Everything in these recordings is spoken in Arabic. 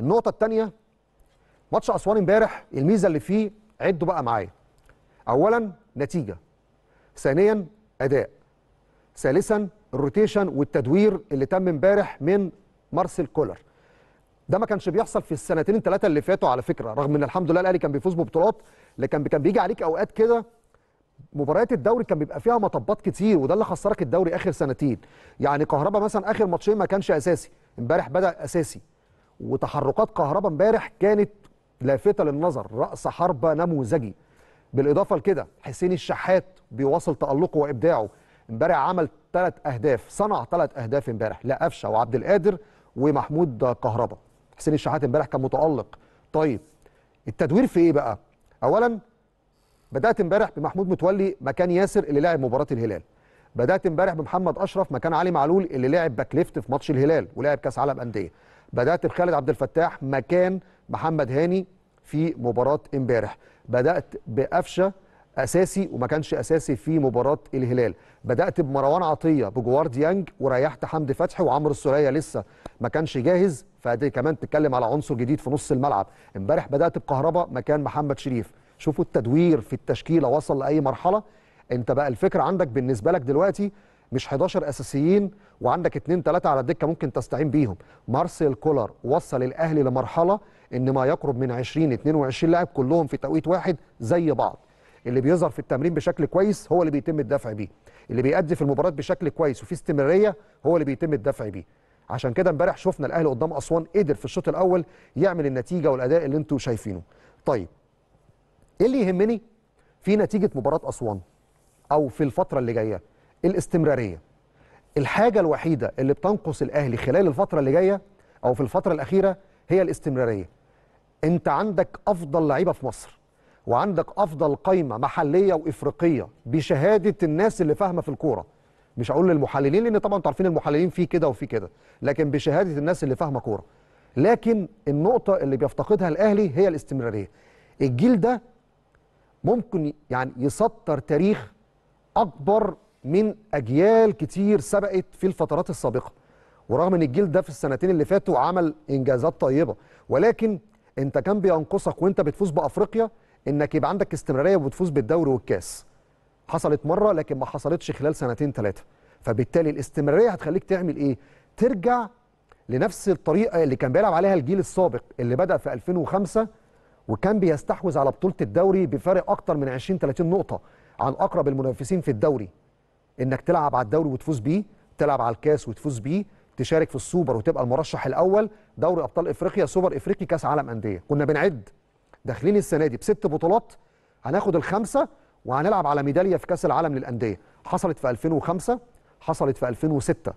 النقطه الثانيه ماتش اسوان امبارح الميزه اللي فيه عدوا بقى معايا اولا نتيجه ثانيا اداء ثالثا الروتيشن والتدوير اللي تم امبارح من مارسيل كولر ده ما كانش بيحصل في السنتين الثلاثه اللي فاتوا على فكره رغم ان الحمد لله الاهلي كان بيفوز ببطولات لكن كان بيجي عليك اوقات كده مباريات الدوري كان بيبقى فيها مطبات كتير وده اللي خسرك الدوري اخر سنتين يعني كهربا مثلا اخر ماتشين ما كانش اساسي امبارح بدا اساسي وتحركات كهربا امبارح كانت لافته للنظر راس حربه نموذجي بالاضافه لكده حسين الشحات بيواصل تالقه وابداعه امبارح عمل ثلاث اهداف صنع ثلاث اهداف امبارح لا قفشه وعبد القادر ومحمود كهربا حسين الشحات امبارح كان متالق طيب التدوير في ايه بقى اولا بدات امبارح بمحمود متولي مكان ياسر اللي لعب مباراه الهلال بدات امبارح بمحمد اشرف مكان علي معلول اللي لعب باك ليفت في ماتش الهلال ولعب كاس عالم انديه بدات بخالد عبد الفتاح مكان محمد هاني في مباراه امبارح بدات بقفشه اساسي وما كانش اساسي في مباراه الهلال بدات بمروان عطيه بجوار ديانج وريحت حمدي فتحي وعمرو السوليه لسه ما كانش جاهز فدي كمان تتكلم على عنصر جديد في نص الملعب امبارح بدات بكهربا مكان محمد شريف شوفوا التدوير في التشكيله وصل لاي مرحله انت بقى الفكره عندك بالنسبه لك دلوقتي مش 11 اساسيين وعندك اثنين ثلاثه على الدكه ممكن تستعين بيهم مارسيل كولر وصل الاهلي لمرحله ان ما يقرب من 20 22 لاعب كلهم في توقيت واحد زي بعض اللي بيظهر في التمرين بشكل كويس هو اللي بيتم الدفع بيه اللي بيأدي في المباراه بشكل كويس وفي استمراريه هو اللي بيتم الدفع بيه عشان كده امبارح شفنا الاهلي قدام اسوان قدر في الشوط الاول يعمل النتيجه والاداء اللي انتم شايفينه طيب ايه اللي يهمني في نتيجه مباراه اسوان او في الفتره اللي جايه الاستمراريه الحاجه الوحيده اللي بتنقص الاهلي خلال الفتره اللي جايه او في الفتره الاخيره هي الاستمراريه انت عندك افضل لعيبه في مصر وعندك افضل قايمه محليه وافريقيه بشهاده الناس اللي فاهمه في الكوره مش هقول للمحللين لان طبعا انتوا عارفين المحللين في كده وفي كده لكن بشهاده الناس اللي فاهمه كوره لكن النقطه اللي بيفتقدها الاهلي هي الاستمراريه الجيل ده ممكن يعني يسطر تاريخ اكبر من اجيال كتير سبقت في الفترات السابقه ورغم ان الجيل ده في السنتين اللي فاتوا عمل انجازات طيبه ولكن انت كان بينقصك وانت بتفوز بافريقيا انك يبقى عندك استمراريه وبتفوز بالدوري والكاس حصلت مره لكن ما حصلتش خلال سنتين ثلاثه فبالتالي الاستمراريه هتخليك تعمل ايه ترجع لنفس الطريقه اللي كان بيلعب عليها الجيل السابق اللي بدا في 2005 وكان بيستحوذ على بطوله الدوري بفارق اكتر من 20 30 نقطه عن اقرب المنافسين في الدوري انك تلعب على الدوري وتفوز بيه تلعب على الكاس وتفوز بيه تشارك في السوبر وتبقى المرشح الاول دوري ابطال افريقيا سوبر افريقي كاس عالم انديه كنا بنعد داخلين السنه دي بست بطولات هناخد الخمسه وهنلعب على ميداليه في كاس العالم للانديه حصلت في 2005 حصلت في 2006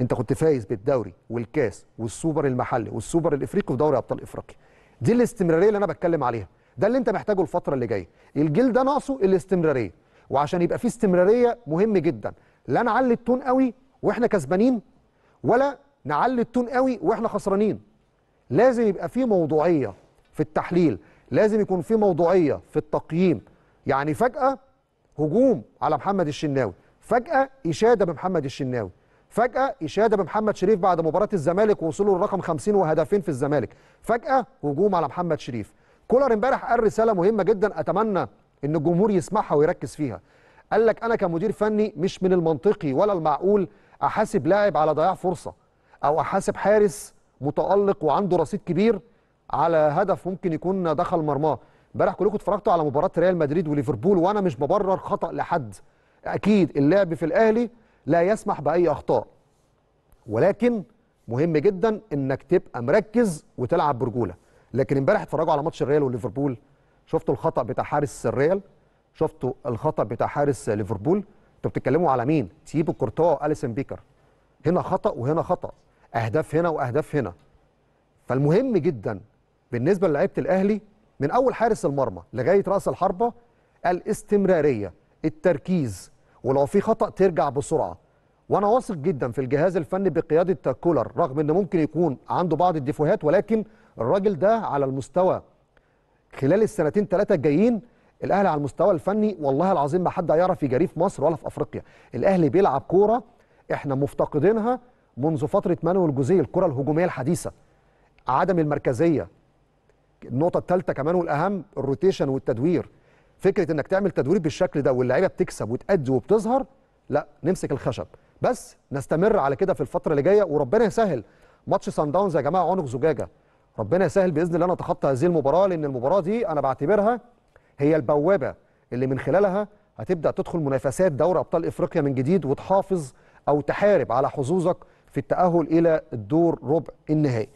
انت كنت فايز بالدوري والكاس والسوبر المحلي والسوبر الافريقي ودوري ابطال افريقيا دي الاستمراريه اللي انا بتكلم عليها ده اللي انت محتاجه الفتره اللي جايه الجيل ده ناقصه الاستمراريه وعشان يبقى في استمراريه مهم جدا لا نعلي التون قوي واحنا كسبانين ولا نعلي التون قوي واحنا خسرانين لازم يبقى في موضوعيه في التحليل لازم يكون في موضوعيه في التقييم يعني فجاه هجوم على محمد الشناوي فجاه اشاده بمحمد الشناوي فجأة إشادة بمحمد شريف بعد مباراة الزمالك ووصوله للرقم 50 وهدفين في الزمالك، فجأة هجوم على محمد شريف. كولر امبارح قال رسالة مهمة جدا أتمنى ان الجمهور يسمعها ويركز فيها قال لك انا كمدير فني مش من المنطقي ولا المعقول احاسب لاعب على ضياع فرصه او احاسب حارس متالق وعنده رصيد كبير على هدف ممكن يكون دخل مرماه امبارح كلكم اتفرجتوا على مباراه ريال مدريد وليفربول وانا مش ببرر خطا لحد اكيد اللعب في الاهلي لا يسمح باي اخطاء ولكن مهم جدا انك تبقى مركز وتلعب برجوله لكن امبارح اتفرجوا على ماتش الريال والليفربول شفتوا الخطا بتاع حارس الريال شفتوا الخطا بتاع حارس ليفربول انتوا بتتكلموا على مين تيبو كورتوا اليسن بيكر هنا خطا وهنا خطا اهداف هنا واهداف هنا فالمهم جدا بالنسبه للعيبه الاهلي من اول حارس المرمى لغايه راس الحربه الاستمراريه التركيز ولو في خطا ترجع بسرعه وانا واثق جدا في الجهاز الفني بقياده كولر رغم ان ممكن يكون عنده بعض الديفوهات ولكن الراجل ده على المستوى خلال السنتين ثلاثه الجايين الاهلي على المستوى الفني والله العظيم ما حد هيعرف يجاريه في مصر ولا في افريقيا الاهلي بيلعب كوره احنا مفتقدينها منذ فتره مانويل جوزيه الكره الهجوميه الحديثه عدم المركزيه النقطه الثالثه كمان والاهم الروتيشن والتدوير فكره انك تعمل تدوير بالشكل ده واللعيبه بتكسب وتأدي وبتظهر لا نمسك الخشب بس نستمر على كده في الفتره اللي جايه وربنا يسهل ماتش سان داونز يا جماعه عنق زجاجه ربنا يسهل باذن الله نتخطى هذه المباراه لان المباراه دي انا بعتبرها هي البوابه اللي من خلالها هتبدا تدخل منافسات دوري ابطال افريقيا من جديد وتحافظ او تحارب على حظوظك في التاهل الى الدور ربع النهائي